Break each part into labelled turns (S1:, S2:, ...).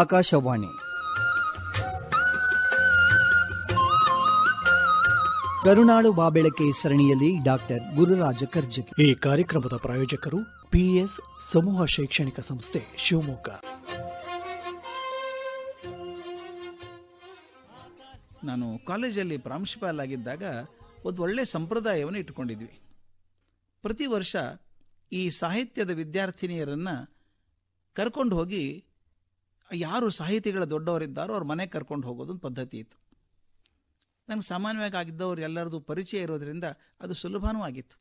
S1: ಆಕಾಶವಾಣಿ ಕರುನಾಳು ಬಾಬೆಳಕೆ ಸರಣಿಯಲ್ಲಿ ಡಾಕ್ಟರ್ ಗುರುರಾಜ ಕರ್ಜಗಿ ಈ ಕಾರ್ಯಕ್ರಮದ ಪ್ರಾಯೋಜಕರು ಪಿಎಸ್ ಸಮೂಹ ಶೈಕ್ಷಣಿಕ ಸಂಸ್ಥೆ ಶಿವಮೊಗ್ಗ ನಾನು ಕಾಲೇಜಲ್ಲಿ ಪ್ರಾಂಶುಪಾಲಾಗಿದ್ದಾಗ ಒಂದು ಒಳ್ಳೆಯ ಸಂಪ್ರದಾಯವನ್ನು ಇಟ್ಟುಕೊಂಡಿದ್ವಿ ಪ್ರತಿ ವರ್ಷ ಈ ಸಾಹಿತ್ಯದ ವಿದ್ಯಾರ್ಥಿನಿಯರನ್ನು ಕರ್ಕೊಂಡು ಹೋಗಿ ಯಾರು ಸಾಹಿತಿಗಳ ದೊಡ್ಡವರಿದ್ದಾರೋ ಅವ್ರ ಮನೆಗೆ ಕರ್ಕೊಂಡು ಹೋಗೋದೊಂದು ಪದ್ಧತಿ ಇತ್ತು ನಂಗೆ ಸಾಮಾನ್ಯವಾಗಿ ಆಗಿದ್ದವ್ರು ಎಲ್ಲರದ್ದು ಪರಿಚಯ ಇರೋದರಿಂದ ಅದು ಸುಲಭನೂ ಆಗಿತ್ತು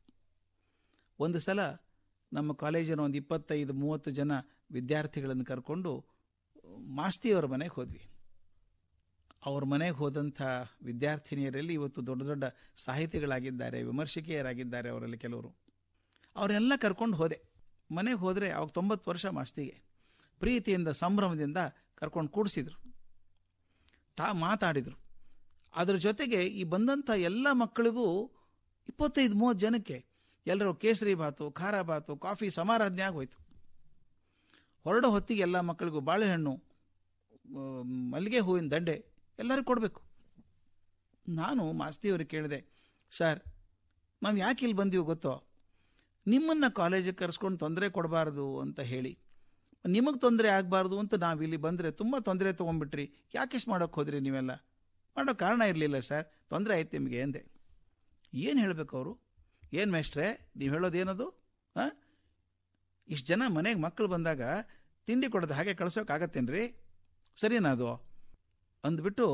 S1: ಒಂದು ಸಲ ನಮ್ಮ ಕಾಲೇಜಿನ ಒಂದು ಇಪ್ಪತ್ತೈದು ಮೂವತ್ತು ಜನ ವಿದ್ಯಾರ್ಥಿಗಳನ್ನು ಕರ್ಕೊಂಡು ಮಾಸ್ತಿಯವರ ಮನೆಗೆ ಹೋದ್ವಿ ಅವ್ರ ಮನೆಗೆ ಹೋದಂಥ ವಿದ್ಯಾರ್ಥಿನಿಯರಲ್ಲಿ ಇವತ್ತು ದೊಡ್ಡ ದೊಡ್ಡ ಸಾಹಿತಿಗಳಾಗಿದ್ದಾರೆ ವಿಮರ್ಶಕಿಯರಾಗಿದ್ದಾರೆ ಅವರಲ್ಲಿ ಕೆಲವರು ಅವರೆಲ್ಲ ಕರ್ಕೊಂಡು ಹೋದೆ ಮನೆಗೆ ಹೋದರೆ ಅವಾಗ ತೊಂಬತ್ತು ವರ್ಷ ಮಾಸ್ತಿಗೆ ಪ್ರೀತಿಯಿಂದ ಸಂಭ್ರಮದಿಂದ ಕರ್ಕೊಂಡು ಕೂಡಿಸಿದರು ತಾ ಮಾತಾಡಿದರು ಅದರ ಜೊತೆಗೆ ಈ ಬಂದಂಥ ಎಲ್ಲ ಮಕ್ಕಳಿಗೂ ಇಪ್ಪತ್ತೈದು ಮೂವತ್ತು ಜನಕ್ಕೆ ಎಲ್ಲರೂ ಕೇಸರಿ ಭಾತು ಖಾರ ಭಾತು ಕಾಫಿ ಸಮಾರಾಧನೆ ಆಗೋಯ್ತು ಹೊರಡೋ ಹೊತ್ತಿಗೆ ಎಲ್ಲ ಮಕ್ಕಳಿಗೂ ಬಾಳೆಹಣ್ಣು ಮಲ್ಲಿಗೆ ಹೂವಿನ ದಂಡೆ ಎಲ್ಲರಿಗೂ ಕೊಡಬೇಕು ನಾನು ಮಾಸ್ತಿಯವ್ರಿಗೆ ಕೇಳಿದೆ ಸರ್ ನಾವು ಯಾಕೆ ಇಲ್ಲಿ ಬಂದೀವಿ ಗೊತ್ತೋ ನಿಮ್ಮನ್ನು ಕಾಲೇಜಿಗೆ ಕರೆಸ್ಕೊಂಡು ತೊಂದರೆ ಕೊಡಬಾರ್ದು ಅಂತ ಹೇಳಿ ನಿಮಗೆ ತೊಂದರೆ ಆಗಬಾರ್ದು ಅಂತ ನಾವು ಇಲ್ಲಿ ಬಂದರೆ ತುಂಬ ತೊಂದರೆ ತೊಗೊಂಡ್ಬಿಟ್ರಿ ಯಾಕೆಷ್ಟು ಮಾಡೋಕ್ಕೆ ಹೋದ್ರಿ ನೀವೆಲ್ಲ ಮಾಡೋ ಕಾರಣ ಇರಲಿಲ್ಲ ಸರ್ ತೊಂದರೆ ಆಯ್ತು ನಿಮಗೆ ಎಂದೆ ಏನು ಹೇಳಬೇಕು ಅವರು ಏನು ಮೇಷ್ಟ್ರೆ ನೀವು ಹೇಳೋದೇನದು ಹಾಂ ಇಷ್ಟು ಜನ ಮನೆಗೆ ಮಕ್ಕಳು ಬಂದಾಗ ತಿಂಡಿ ಕೊಡೋದು ಹಾಗೆ ಕಳ್ಸೋಕ್ಕಾಗತ್ತೇನ್ರಿ ಸರಿನಾ ಅದು ಅಂದ್ಬಿಟ್ಟು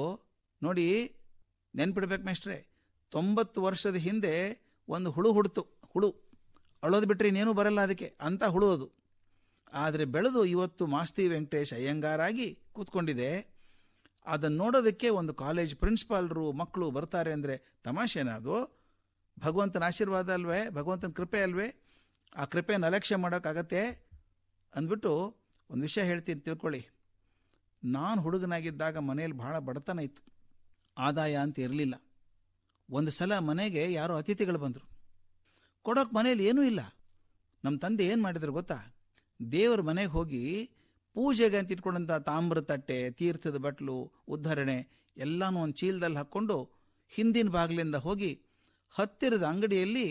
S1: ನೋಡಿ ನೆನ್ಪಿಡ್ಬೇಕು ಮೇಷ್ಟ್ರೆ ತೊಂಬತ್ತು ವರ್ಷದ ಹಿಂದೆ ಒಂದು ಹುಳು ಹುಡ್ತು ಹುಳು ಅಳೋದು ಬಿಟ್ಟರೆ ಇನ್ನೇನೂ ಬರಲ್ಲ ಅದಕ್ಕೆ ಅಂಥ ಹುಳು ಅದು ಆದರೆ ಬೆಳೆದು ಇವತ್ತು ಮಾಸ್ತಿ ವೆಂಕಟೇಶ್ ಅಯ್ಯಂಗಾರಾಗಿ ಕೂತ್ಕೊಂಡಿದೆ ಅದನ್ನು ನೋಡೋದಕ್ಕೆ ಒಂದು ಕಾಲೇಜ್ ಪ್ರಿನ್ಸಿಪಾಲ್ರು ಮಕ್ಕಳು ಬರ್ತಾರೆ ಅಂದರೆ ತಮಾಷೆನಾ ಅದು ಭಗವಂತನ ಆಶೀರ್ವಾದ ಅಲ್ವೇ ಭಗವಂತನ ಕೃಪೆ ಅಲ್ವೇ ಆ ಕೃಪೆಯನ್ನು ಅಲಕ್ಷ್ಯ ಮಾಡೋಕ್ಕಾಗತ್ತೆ ಅಂದ್ಬಿಟ್ಟು ಒಂದು ವಿಷಯ ಹೇಳ್ತೀನಿ ತಿಳ್ಕೊಳ್ಳಿ ನಾನು ಹುಡುಗನಾಗಿದ್ದಾಗ ಮನೆಯಲ್ಲಿ ಭಾಳ ಬಡತನ ಇತ್ತು ಆದಾಯ ಅಂತ ಇರಲಿಲ್ಲ ಒಂದು ಸಲ ಮನೆಗೆ ಯಾರೋ ಅತಿಥಿಗಳು ಬಂದರು ಕೊಡೋಕ್ಕೆ ಮನೇಲಿ ಏನೂ ಇಲ್ಲ ನಮ್ಮ ತಂದೆ ಏನು ಮಾಡಿದ್ರು ಗೊತ್ತಾ ದೇವರ ಮನೆಗೆ ಹೋಗಿ ಪೂಜೆಗೆ ಅಂತ ಇಟ್ಕೊಂಡಂಥ ತಾಮ್ರ ತಟ್ಟೆ ತೀರ್ಥದ ಬಟ್ಲು ಉದ್ಧರಣೆ ಎಲ್ಲನೂ ಒಂದು ಚೀಲದಲ್ಲಿ ಹಾಕ್ಕೊಂಡು ಹಿಂದಿನ ಬಾಗಿಲಿಂದ ಹೋಗಿ ಹತ್ತಿರದ ಅಂಗಡಿಯಲ್ಲಿ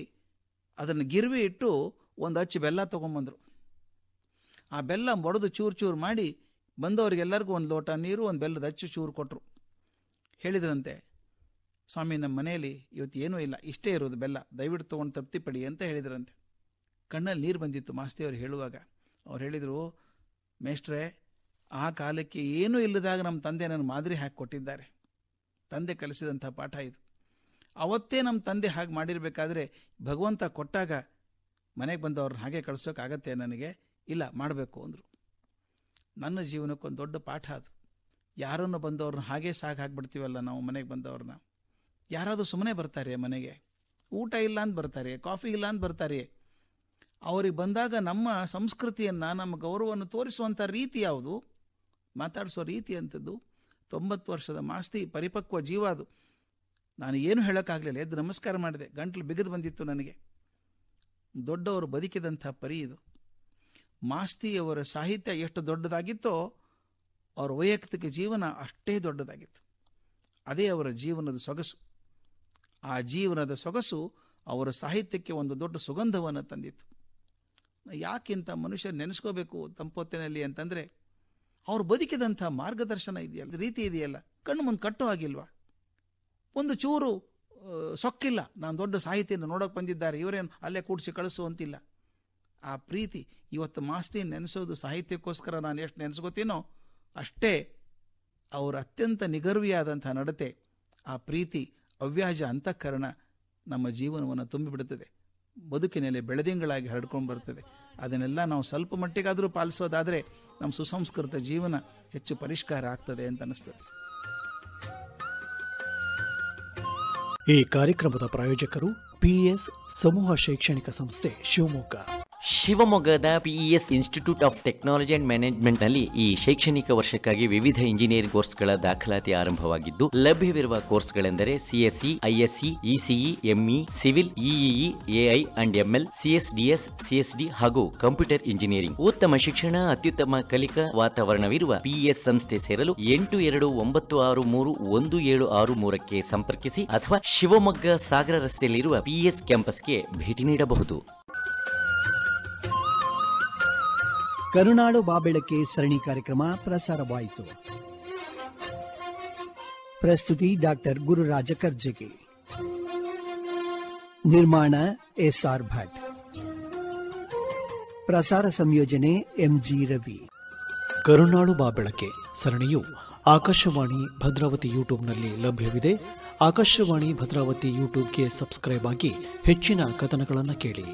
S1: ಅದನ್ನು ಗಿರ್ವಿ ಇಟ್ಟು ಒಂದು ಅಚ್ಚು ಬೆಲ್ಲ ತೊಗೊಂಬಂದರು ಆ ಬೆಲ್ಲ ಮೊಡದು ಚೂರು ಚೂರು ಮಾಡಿ ಬಂದವರಿಗೆಲ್ಲರಿಗೂ ಒಂದು ಲೋಟ ನೀರು ಒಂದು ಬೆಲ್ಲದ ಅಚ್ಚು ಚೂರು ಕೊಟ್ಟರು ಹೇಳಿದ್ರಂತೆ ಸ್ವಾಮಿ ನಮ್ಮ ಮನೆಯಲ್ಲಿ ಇವತ್ತು ಏನೂ ಇಲ್ಲ ಇಷ್ಟೇ ಇರೋದು ಬೆಲ್ಲ ದಯವಿಟ್ಟು ತೊಗೊಂಡು ತೃಪ್ತಿಪಡಿ ಅಂತ ಹೇಳಿದ್ರಂತೆ ಕಣ್ಣಲ್ಲಿ ನೀರು ಬಂದಿತ್ತು ಮಾಸ್ತಿಯವರು ಹೇಳುವಾಗ ಅವ್ರು ಹೇಳಿದರು ಮೇಷ್ಟ್ರೆ ಆ ಕಾಲಕ್ಕೆ ಏನೂ ಇಲ್ಲದಾಗ ನಮ್ಮ ತಂದೆ ನನ್ನ ಮಾದರಿ ಹಾಕಿ ಕೊಟ್ಟಿದ್ದಾರೆ ತಂದೆ ಕಲಿಸಿದಂಥ ಪಾಠ ಇದು ಅವತ್ತೇ ನಮ್ಮ ತಂದೆ ಹಾಗೆ ಮಾಡಿರಬೇಕಾದ್ರೆ ಭಗವಂತ ಕೊಟ್ಟಾಗ ಮನೆಗೆ ಬಂದವ್ರನ್ನ ಹಾಗೆ ಕಳ್ಸೋಕ್ಕಾಗತ್ತೆ ನನಗೆ ಇಲ್ಲ ಮಾಡಬೇಕು ಅಂದರು ನನ್ನ ಜೀವನಕ್ಕೊಂದು ದೊಡ್ಡ ಪಾಠ ಅದು ಯಾರನ್ನು ಬಂದವ್ರನ್ನ ಹಾಗೆ ಸಾಕು ಹಾಕ್ಬಿಡ್ತೀವಲ್ಲ ನಾವು ಮನೆಗೆ ಬಂದವ್ರನ್ನ ಯಾರಾದರೂ ಸುಮ್ಮನೆ ಬರ್ತಾರೆ ಮನೆಗೆ ಊಟ ಇಲ್ಲ ಅಂತ ಬರ್ತಾರೆ ಕಾಫಿ ಇಲ್ಲ ಅಂತ ಬರ್ತಾರೆ ಅವರಿಗೆ ಬಂದಾಗ ನಮ್ಮ ಸಂಸ್ಕೃತಿಯನ್ನು ನಮ್ಮ ಗೌರವವನ್ನು ತೋರಿಸುವಂಥ ರೀತಿ ಯಾವುದು ಮಾತಾಡಿಸೋ ರೀತಿ ಅಂಥದ್ದು ತೊಂಬತ್ತು ವರ್ಷದ ಮಾಸ್ತಿ ಪರಿಪಕ್ವ ಜೀವ ಅದು ನಾನು ಏನು ಹೇಳೋಕ್ಕಾಗಲಿಲ್ಲ ಎದ್ದು ನಮಸ್ಕಾರ ಮಾಡಿದೆ ಗಂಟಲು ಬಿಗಿದು ಬಂದಿತ್ತು ನನಗೆ ದೊಡ್ಡವರು ಬದುಕಿದಂಥ ಪರಿ ಇದು ಮಾಸ್ತಿಯವರ ಸಾಹಿತ್ಯ ಎಷ್ಟು ದೊಡ್ಡದಾಗಿತ್ತೋ ಅವರ ವೈಯಕ್ತಿಕ ಜೀವನ ಅಷ್ಟೇ ದೊಡ್ಡದಾಗಿತ್ತು ಅದೇ ಅವರ ಜೀವನದ ಸೊಗಸು ಆ ಜೀವನದ ಸೊಗಸು ಅವರ ಸಾಹಿತ್ಯಕ್ಕೆ ಒಂದು ದೊಡ್ಡ ಸುಗಂಧವನ್ನು ತಂದಿತ್ತು ಯಾಕಿಂತ ಮನುಷ್ಯ ನೆನೆಸ್ಕೋಬೇಕು ತಂಪೊತ್ತಿನಲ್ಲಿ ಅಂತಂದರೆ ಅವ್ರು ಬದುಕಿದಂಥ ಮಾರ್ಗದರ್ಶನ ಇದೆಯಲ್ಲ ರೀತಿ ಇದೆಯಲ್ಲ ಕಣ್ಣು ಮುಂದೆ ಕಟ್ಟು ಆಗಿಲ್ವಾ ಒಂದು ಚೂರು ಸೊಕ್ಕಿಲ್ಲ ನಾನು ದೊಡ್ಡ ಸಾಹಿತಿಯನ್ನು ನೋಡೋಕೆ ಬಂದಿದ್ದಾರೆ ಇವರೇನು ಅಲ್ಲೇ ಕೂಡಿಸಿ ಕಳಿಸುವಂತಿಲ್ಲ ಆ ಪ್ರೀತಿ ಇವತ್ತು ಮಾಸ್ತಿ ನೆನೆಸೋದು ಸಾಹಿತ್ಯಕ್ಕೋಸ್ಕರ ನಾನು ಎಷ್ಟು ನೆನೆಸ್ಕೋತೀನೋ ಅಷ್ಟೇ ಅವರ ಅತ್ಯಂತ ನಿಗರ್ವಿಯಾದಂಥ ನಡತೆ ಆ ಪ್ರೀತಿ ಅವ್ಯಾಜ ಅಂತಃಕರಣ ನಮ್ಮ ಜೀವನವನ್ನು ತುಂಬಿಬಿಡುತ್ತದೆ ಬದುಕಿನಲ್ಲಿ ಬೆಳೆದಿಂಗಳಾಗಿ ಹರಡ್ಕೊಂಡು ಬರ್ತದೆ ಅದನ್ನೆಲ್ಲ ನಾವು ಸ್ವಲ್ಪ ಮಟ್ಟಿಗಾದರೂ ಪಾಲಿಸೋದಾದರೆ ನಮ್ಮ ಸುಸಂಸ್ಕೃತ ಜೀವನ ಹೆಚ್ಚು ಪರಿಷ್ಕಾರ ಆಗ್ತದೆ ಅಂತ ಅನ್ನಿಸ್ತದೆ ಈ ಕಾರ್ಯಕ್ರಮದ ಪ್ರಾಯೋಜಕರು ಪಿಎಸ್ ಸಮೂಹ ಶೈಕ್ಷಣಿಕ ಸಂಸ್ಥೆ ಶಿವಮೊಗ್ಗ
S2: ಶಿವಮೊಗ್ಗದ PES Institute of Technology and Management ನಲ್ಲಿ ಈ ಶೈಕ್ಷಣಿಕ ವರ್ಷಕ್ಕಾಗಿ ವಿವಿಧ ಇಂಜಿನಿಯರಿಂಗ್ ಕೋರ್ಸ್ಗಳ ದಾಖಲಾತಿ ಆರಂಭವಾಗಿದ್ದು ಲಭ್ಯವಿರುವ ಕೋರ್ಸ್ಗಳೆಂದರೆ CSE ISC ECE ME civil EEE AI and ML CSDS CSD ಹಾಗೂ ಕಂಪ್ಯೂಟರ್ ಇಂಜಿನಿಯರಿಂಗ್ ಉತ್ತಮ ಶಿಕ್ಷಣ ಅತ್ಯುತ್ತಮ ಕಲಿಕಾ ವಾತಾವರಣವಿರುವ ಪಿಇಎಸ್ ಸಂಸ್ಥೆ ಸೇರಲು ಎಂಟು ಎರಡು ಒಂಬತ್ತು ಆರು ಮೂರು ಒಂದು ಏಳು ಆರು ಮೂರಕ್ಕೆ ಸಂಪರ್ಕಿಸಿ ಅಥವಾ ಶಿವಮೊಗ್ಗ ಸಾಗರ ರಸ್ತೆಯಲ್ಲಿರುವ ಪಿಎಸ್ ಕ್ಯಾಂಪಸ್ಗೆ ಭೇಟಿ ನೀಡಬಹುದು
S1: ಕರುನಾಡು ಬಾಬೆಳಕೆ ಸರಣಿ ಕಾರ್ಯಕ್ರಮ ಪ್ರಸಾರವಾಯಿತು ಪ್ರಸ್ತುತಿ ಡಾಕ್ಟರ್ ಗುರುರಾಜ ಕರ್ಜಿಗೆ ನಿರ್ಮಾಣ ಎಸ್ಆರ್ ಭಟ್ ಪ್ರಸಾರ ಸಂಯೋಜನೆ ಎಂಜಿ ರವಿ ಕರುಣಾಳು ಬಾ ಬೆಳಕೆ ಸರಣಿಯು ಆಕಾಶವಾಣಿ ಭದ್ರಾವತಿ ಯೂಟ್ಯೂಬ್ನಲ್ಲಿ ಲಭ್ಯವಿದೆ ಆಕಾಶವಾಣಿ ಭದ್ರಾವತಿ ಯೂಟ್ಯೂಬ್ಗೆ ಸಬ್ಸ್ಕ್ರೈಬ್ ಆಗಿ ಹೆಚ್ಚಿನ ಕಥನಗಳನ್ನು ಕೇಳಿ